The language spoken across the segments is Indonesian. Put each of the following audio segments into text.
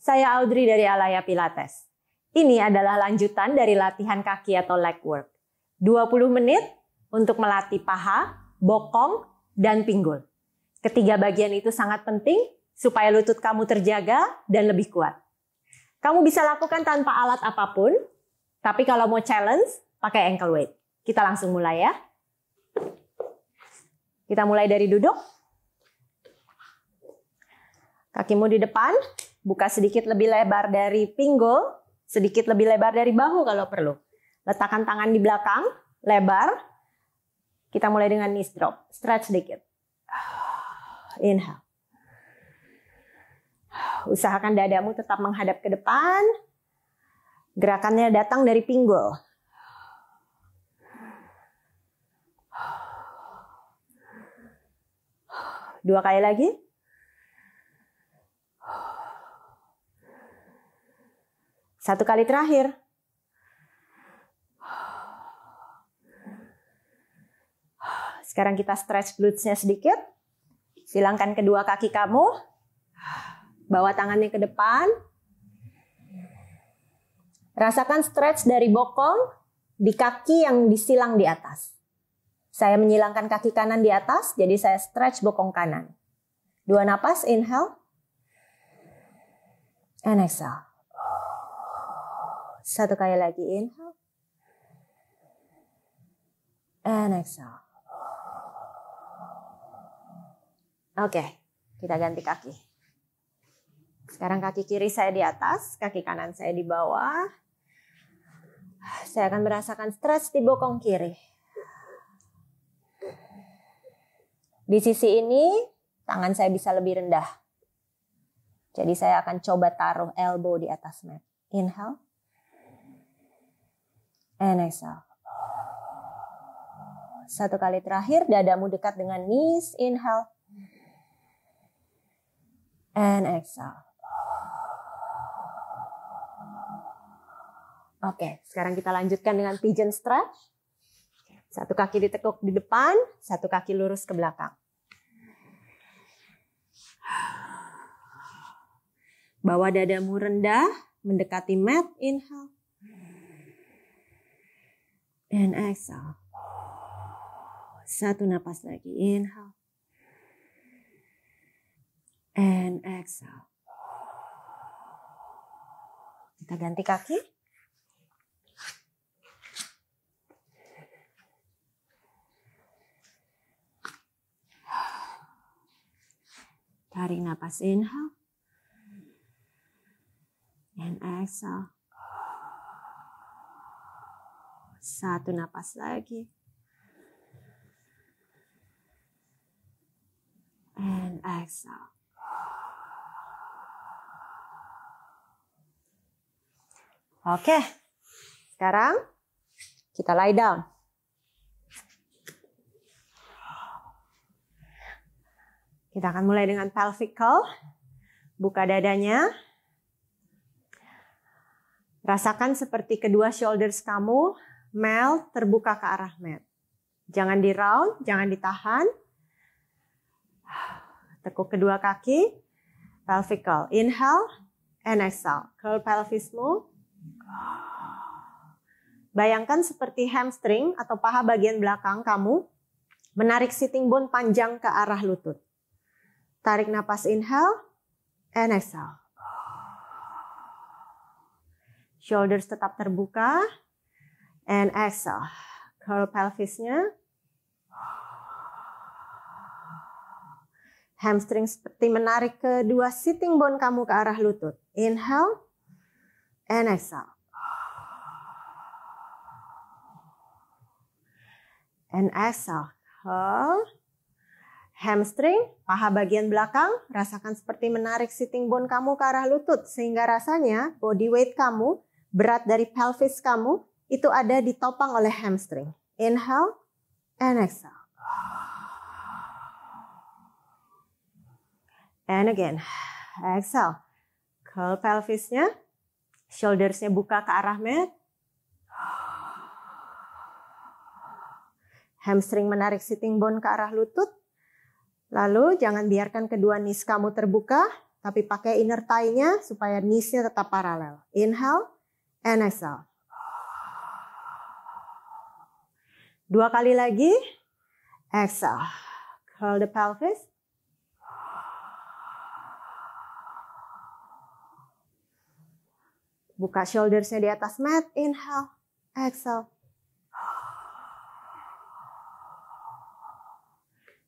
Saya Audrey dari Alaya Pilates. Ini adalah lanjutan dari latihan kaki atau leg work. 20 menit untuk melatih paha, bokong, dan pinggul. Ketiga bagian itu sangat penting supaya lutut kamu terjaga dan lebih kuat. Kamu bisa lakukan tanpa alat apapun, tapi kalau mau challenge, pakai ankle weight. Kita langsung mulai ya. Kita mulai dari duduk. Kakimu di depan, buka sedikit lebih lebar dari pinggul, sedikit lebih lebar dari bahu kalau perlu. Letakkan tangan di belakang, lebar. Kita mulai dengan knee drop, stretch sedikit. Inhale. Usahakan dadamu tetap menghadap ke depan. Gerakannya datang dari pinggul. Dua kali lagi. Satu kali terakhir. Sekarang kita stretch glutesnya sedikit. Silangkan kedua kaki kamu. Bawa tangannya ke depan. Rasakan stretch dari bokong di kaki yang disilang di atas. Saya menyilangkan kaki kanan di atas, jadi saya stretch bokong kanan. Dua napas, inhale. And exhale. Satu kali lagi inhale. And exhale. Oke, kita ganti kaki. Sekarang kaki kiri saya di atas, kaki kanan saya di bawah. Saya akan merasakan stress di bokong kiri. Di sisi ini, tangan saya bisa lebih rendah. Jadi saya akan coba taruh elbow di atas mat. Inhale. And exhale. Satu kali terakhir, dadamu dekat dengan knees. Inhale. And exhale. Oke, sekarang kita lanjutkan dengan pigeon stretch. Satu kaki ditekuk di depan, satu kaki lurus ke belakang. Bawa dadamu rendah, mendekati mat. Inhale dan exhale. Satu napas lagi, inhale. And exhale. Kita ganti kaki. Tarik napas inhale. And exhale. Satu napas lagi. And exhale. Oke. Sekarang kita lay down. Kita akan mulai dengan pelvic curl. Buka dadanya. Rasakan seperti kedua shoulders kamu melt, terbuka ke arah mat. Jangan di round, jangan ditahan. Tekuk kedua kaki, pelvical. Inhale and exhale. Curl pelvismu. Bayangkan seperti hamstring atau paha bagian belakang kamu menarik sitting bone panjang ke arah lutut. Tarik nafas inhale and exhale. Shoulders tetap terbuka, and exhale. Curl pelvisnya. Hamstring seperti menarik kedua sitting bone kamu ke arah lutut. Inhale and exhale. And exhale. Curl. Hamstring, paha bagian belakang, rasakan seperti menarik sitting bone kamu ke arah lutut sehingga rasanya body weight kamu, berat dari pelvis kamu itu ada ditopang oleh hamstring. Inhale and exhale. And again, exhale. Curl pelvisnya, shouldersnya buka ke arah mat. Hamstring menarik sitting bone ke arah lutut. Lalu jangan biarkan kedua knees kamu terbuka, tapi pakai inner thigh-nya supaya knees-nya tetap paralel. Inhale and exhale. Dua kali lagi. Exhale. Curl the pelvis. Buka shouldersnya di atas mat. Inhale. Exhale.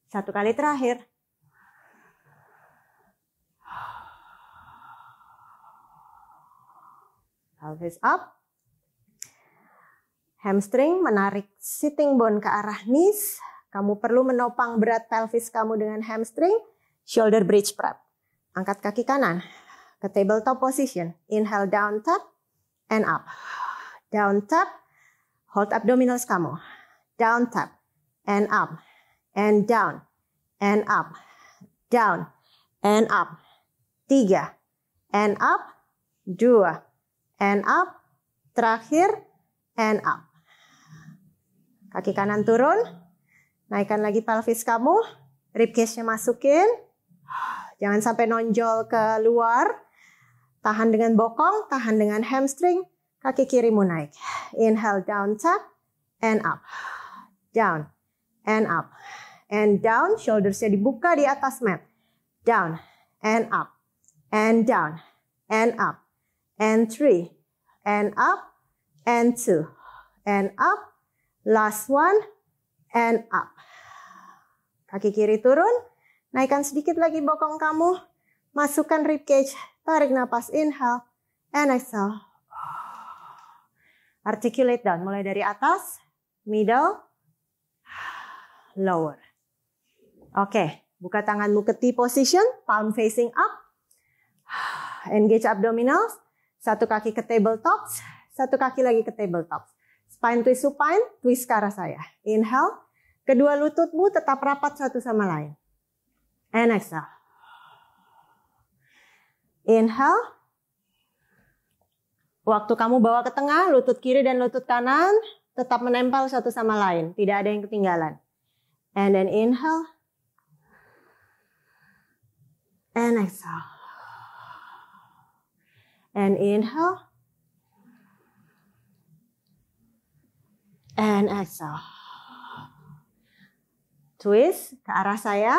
Satu kali terakhir. Pelvis up. Hamstring menarik sitting bone ke arah knees. Kamu perlu menopang berat pelvis kamu dengan hamstring. Shoulder bridge prep. Angkat kaki kanan ke tabletop position. Inhale down tap and up. Down tap, hold abdominals kamu. Down tap and up and down and up. Down and up. Tiga and up. Dua and up. Terakhir and up. Kaki kanan turun. Naikkan lagi pelvis kamu. Ribcage-nya masukin. Jangan sampai nonjol keluar. Tahan dengan bokong, tahan dengan hamstring. Kaki kirimu naik. Inhale, down, tap, and up. Down, and up. And down, shoulders-nya dibuka di atas mat. Down, and up. And down, and up. And three, and up, and two, and up, Last one and up. Kaki kiri turun, naikkan sedikit lagi bokong kamu. Masukkan rib cage, tarik nafas inhale and exhale. Articulate down, mulai dari atas, middle, lower. Oke, okay. buka tanganmu ke T position, palm facing up. Engage abdominals, satu kaki ke tabletop, satu kaki lagi ke tabletop. Spine twist supine, twist ke arah saya. Inhale. Kedua lututmu tetap rapat satu sama lain. And exhale. Inhale. Waktu kamu bawa ke tengah, lutut kiri dan lutut kanan tetap menempel satu sama lain. Tidak ada yang ketinggalan. And then inhale. And exhale. And inhale. and exhale. Twist ke arah saya.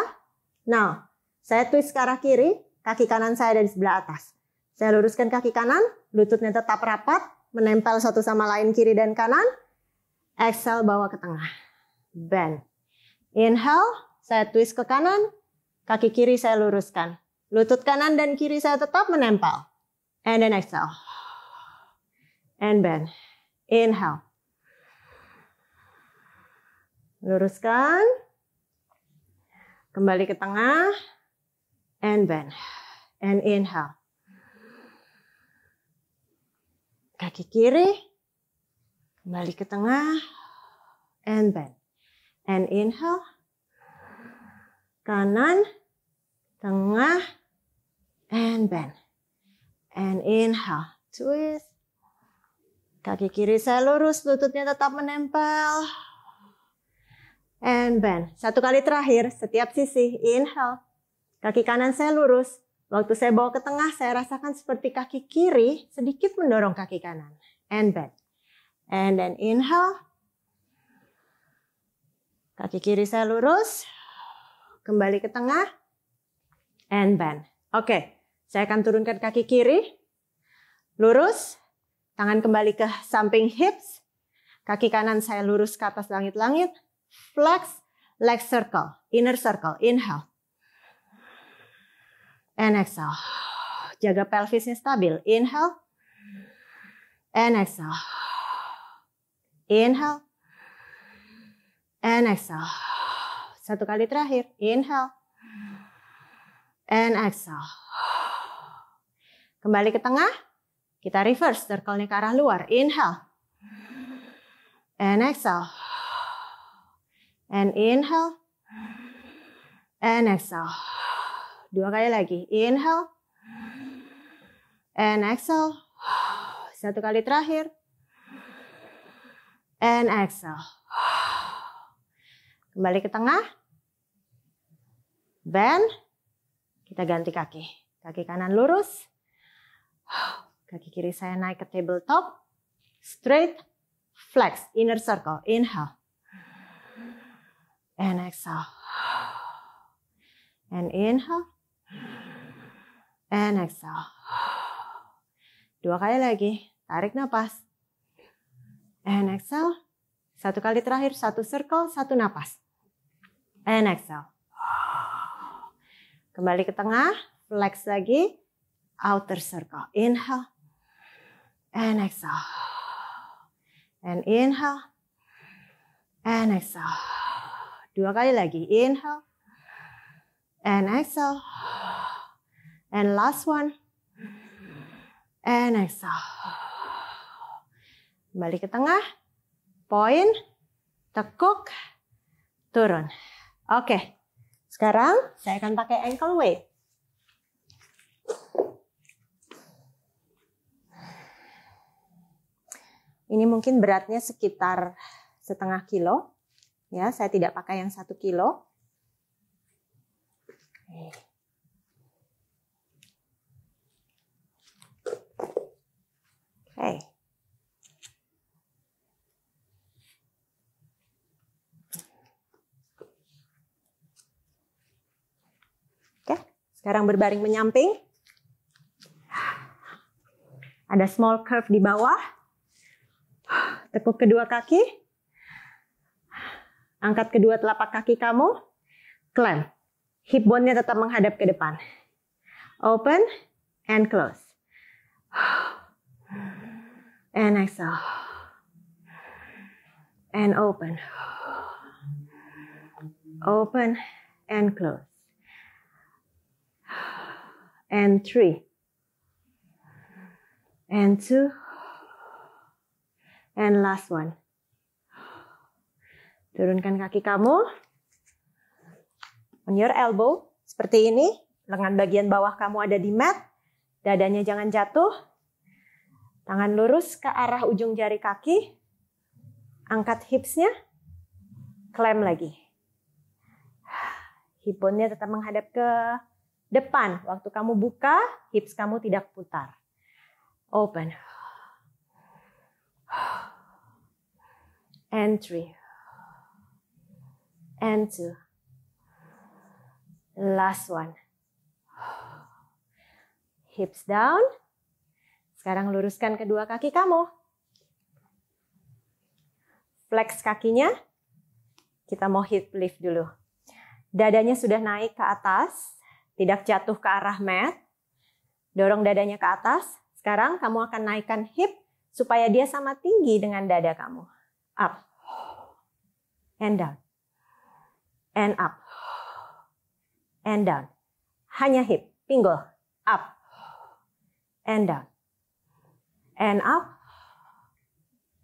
Now, saya twist ke arah kiri, kaki kanan saya ada di sebelah atas. Saya luruskan kaki kanan, lututnya tetap rapat, menempel satu sama lain kiri dan kanan. Exhale bawa ke tengah. Bend. Inhale, saya twist ke kanan, kaki kiri saya luruskan. Lutut kanan dan kiri saya tetap menempel. And then exhale. And bend. Inhale. Luruskan. Kembali ke tengah. And bend. And inhale. Kaki kiri. Kembali ke tengah. And bend. And inhale. Kanan. Tengah. And bend. And inhale. Twist. Kaki kiri saya lurus, lututnya tetap menempel and bend. Satu kali terakhir, setiap sisi, inhale. Kaki kanan saya lurus. Waktu saya bawa ke tengah, saya rasakan seperti kaki kiri sedikit mendorong kaki kanan. And bend. And then inhale. Kaki kiri saya lurus. Kembali ke tengah. And bend. Oke, okay. saya akan turunkan kaki kiri. Lurus. Tangan kembali ke samping hips. Kaki kanan saya lurus ke atas langit-langit. Flex, leg circle, inner circle. Inhale. And exhale. Jaga pelvisnya stabil. Inhale. And exhale. Inhale. And exhale. Satu kali terakhir. Inhale. And exhale. Kembali ke tengah. Kita reverse. Circle-nya ke arah luar. Inhale. And exhale. And inhale. And exhale. Dua kali lagi. Inhale. And exhale. Satu kali terakhir. And exhale. Kembali ke tengah. Bend. Kita ganti kaki. Kaki kanan lurus. Kaki kiri saya naik ke tabletop. Straight. Flex. Inner circle. Inhale and exhale. And inhale. And exhale. Dua kali lagi. Tarik nafas. And exhale. Satu kali terakhir, satu circle, satu napas. And exhale. Kembali ke tengah, flex lagi. Outer circle. Inhale. And exhale. And inhale. And exhale. Dua kali lagi. Inhale. And exhale. And last one. And exhale. Kembali ke tengah. point, Tekuk. Turun. Oke. Sekarang saya akan pakai ankle weight. Ini mungkin beratnya sekitar setengah kilo. Ya, saya tidak pakai yang satu kilo. Oke. Okay. Oke, okay. Ya, sekarang berbaring menyamping. Ada small curve di bawah. Tekuk kedua kaki. Angkat kedua telapak kaki kamu. Clamp. Hip bone-nya tetap menghadap ke depan. Open and close. And exhale. And open. Open and close. And three. And two. And last one. Turunkan kaki kamu. On your elbow, seperti ini. Lengan bagian bawah kamu ada di mat. Dadanya jangan jatuh. Tangan lurus ke arah ujung jari kaki. Angkat hipsnya. Klaim lagi. Hip tetap menghadap ke depan. Waktu kamu buka, hips kamu tidak putar. Open. Entry and two. Last one. Hips down. Sekarang luruskan kedua kaki kamu. Flex kakinya. Kita mau hip lift dulu. Dadanya sudah naik ke atas, tidak jatuh ke arah mat. Dorong dadanya ke atas. Sekarang kamu akan naikkan hip supaya dia sama tinggi dengan dada kamu. Up and down and up, and down. Hanya hip, pinggul, up, and down, and up,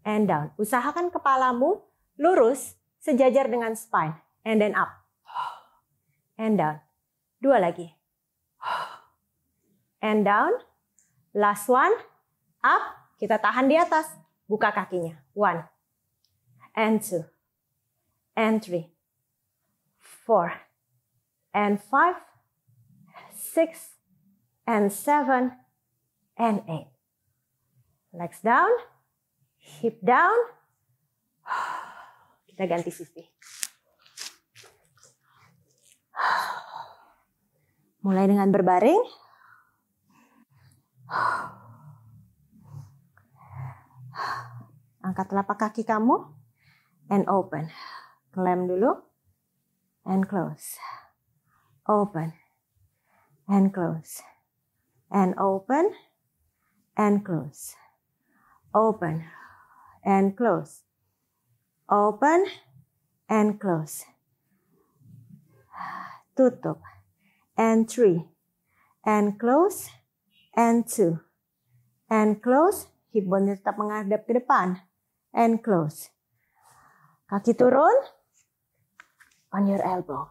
and down. Usahakan kepalamu lurus sejajar dengan spine, and then up, and down. Dua lagi, and down. Last one, up. Kita tahan di atas, buka kakinya. One, and two, and three four, and five, six, and seven, and eight. Legs down, hip down. Kita ganti sisi. Mulai dengan berbaring. Angkat telapak kaki kamu and open. Klem dulu and close. Open and close. And open and close. Open and close. Open and close. Tutup and three and close and two and close. Hip bone tetap menghadap ke depan and close. Kaki turun, on your elbow.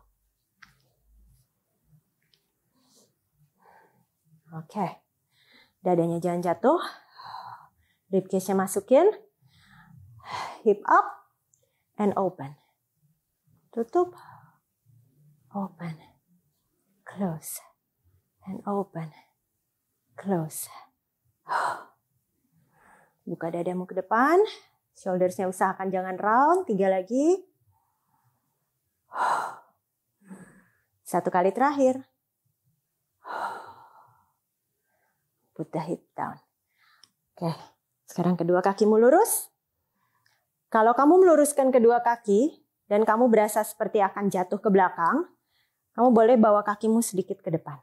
Oke. Okay. Dadanya jangan jatuh. Ribcage-nya masukin. Hip up and open. Tutup. Open. Close. And open. Close. Buka dadamu ke depan. Shoulders-nya usahakan jangan round. Tiga lagi. Satu kali terakhir. Put the hip down. Oke, sekarang kedua kakimu lurus. Kalau kamu meluruskan kedua kaki dan kamu berasa seperti akan jatuh ke belakang, kamu boleh bawa kakimu sedikit ke depan.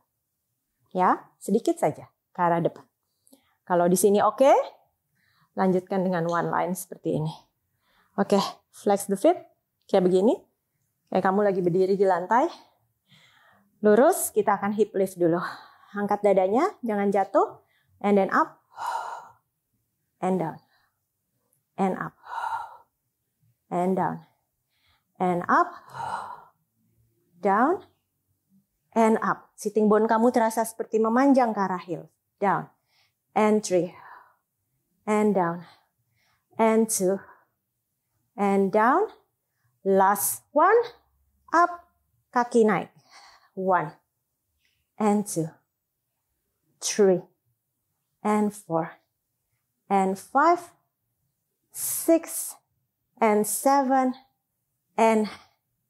Ya, sedikit saja ke arah depan. Kalau di sini oke, lanjutkan dengan one line seperti ini. Oke, flex the feet kayak begini. Kayak eh, kamu lagi berdiri di lantai. Lurus, kita akan hip lift dulu. Angkat dadanya, jangan jatuh. And then up. And down. And up. And down. And up. Down. And up. Sitting bone kamu terasa seperti memanjang ke arah heel. Down. And three. And down. And two. And down. Last one. Up, kaki naik. One, and two, three, and four, and five, six, and seven, and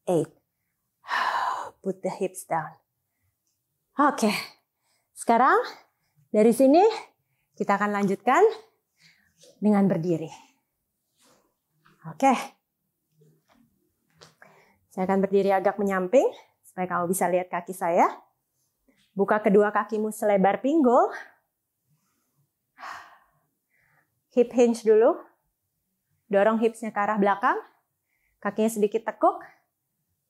eight. Put the hips down. Oke, okay. sekarang dari sini kita akan lanjutkan dengan berdiri. Oke. Okay. Saya akan berdiri agak menyamping supaya kamu bisa lihat kaki saya. Buka kedua kakimu selebar pinggul. Hip hinge dulu. Dorong hipsnya ke arah belakang. Kakinya sedikit tekuk.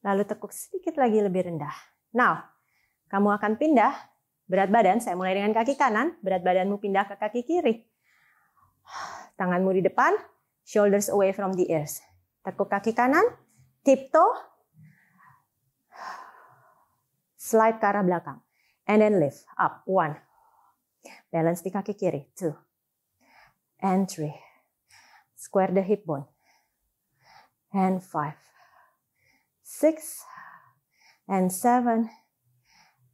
Lalu tekuk sedikit lagi lebih rendah. Now, kamu akan pindah berat badan. Saya mulai dengan kaki kanan. Berat badanmu pindah ke kaki kiri. Tanganmu di depan. Shoulders away from the ears. Tekuk kaki kanan. Tiptoe slide ke arah belakang. And then lift up. One. Balance di kaki kiri. Two. And three. Square the hip bone. And five. Six. And seven.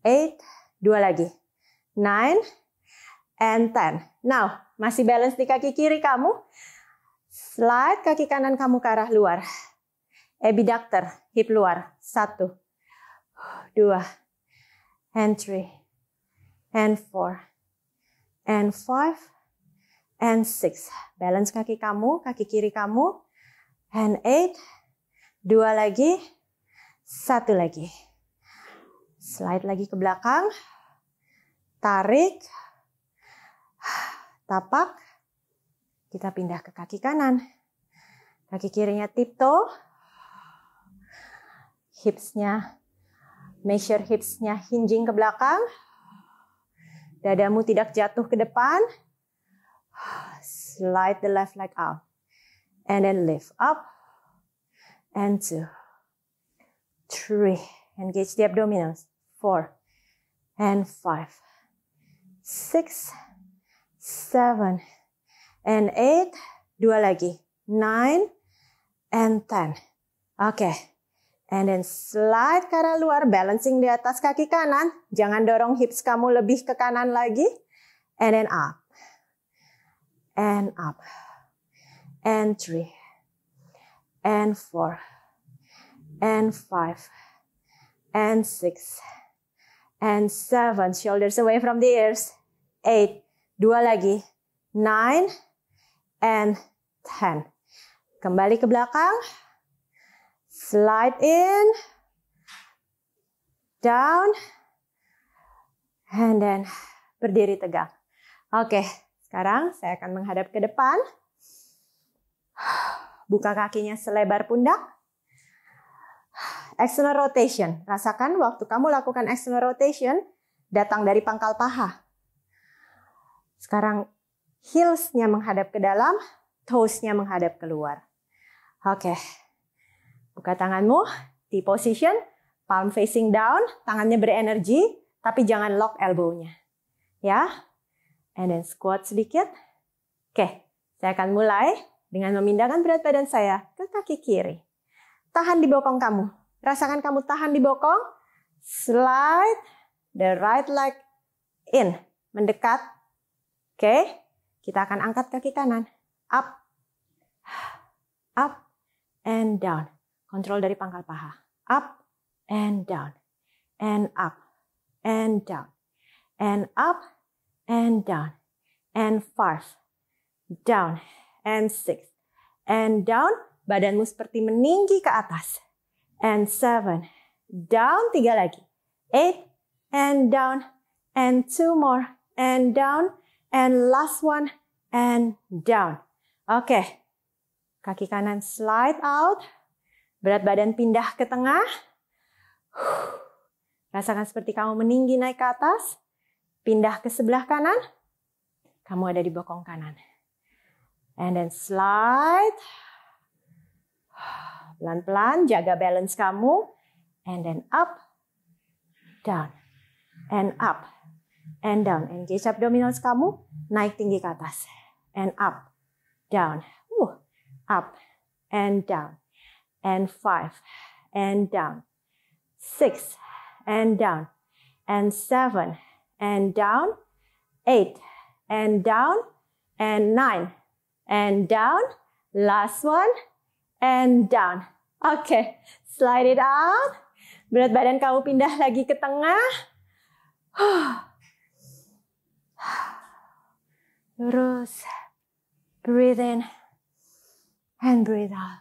Eight. Dua lagi. Nine. And ten. Now, masih balance di kaki kiri kamu. Slide kaki kanan kamu ke arah luar. Abductor, hip luar. Satu. Dua and three, and four, and five, and six. Balance kaki kamu, kaki kiri kamu, and eight, dua lagi, satu lagi. Slide lagi ke belakang, tarik, tapak, kita pindah ke kaki kanan. Kaki kirinya tiptoe, hipsnya Make sure hipsnya hinging ke belakang. Dadamu tidak jatuh ke depan. Slide the left leg out. And then lift up. And two. Three. Engage the abdominals. Four. And five. Six. Seven. And eight. Dua lagi. Nine. And ten. Oke. Okay. And then slide ke arah luar, balancing di atas kaki kanan. Jangan dorong hips kamu lebih ke kanan lagi. And then up. And up. And three. And four. And five. And six. And seven. Shoulders away from the ears. Eight. Dua lagi. Nine. And ten. Kembali ke belakang slide in, down, and then berdiri tegak. Oke, sekarang saya akan menghadap ke depan. Buka kakinya selebar pundak. External rotation. Rasakan waktu kamu lakukan external rotation datang dari pangkal paha. Sekarang heels-nya menghadap ke dalam, toes-nya menghadap keluar. Oke, Buka tanganmu di position palm facing down, tangannya berenergi, tapi jangan lock elbow-nya. Ya. And then squat sedikit. Oke, saya akan mulai dengan memindahkan berat badan saya ke kaki kiri. Tahan di bokong kamu. Rasakan kamu tahan di bokong. Slide the right leg in. Mendekat. Oke, kita akan angkat kaki kanan. Up, up, and down. Kontrol dari pangkal paha. Up and down. And up and down. And up and down. And five. Down and six. And down. Badanmu seperti meninggi ke atas. And seven. Down tiga lagi. Eight and down. And two more. And down. And last one. And down. Oke. Okay. Kaki kanan slide out. Berat badan pindah ke tengah. Rasakan seperti kamu meninggi naik ke atas. Pindah ke sebelah kanan. Kamu ada di bokong kanan. And then slide. Pelan-pelan jaga balance kamu. And then up. Down. And up. And down. Engage abdominals kamu. Naik tinggi ke atas. And up. Down. Uh, up. And down. and five and down, six and down, and seven and down, eight and down, and nine and down. Last one and down. Okay, slide it out. Berat badan kamu pindah lagi ke tengah. Lurus. Breathe in and breathe out.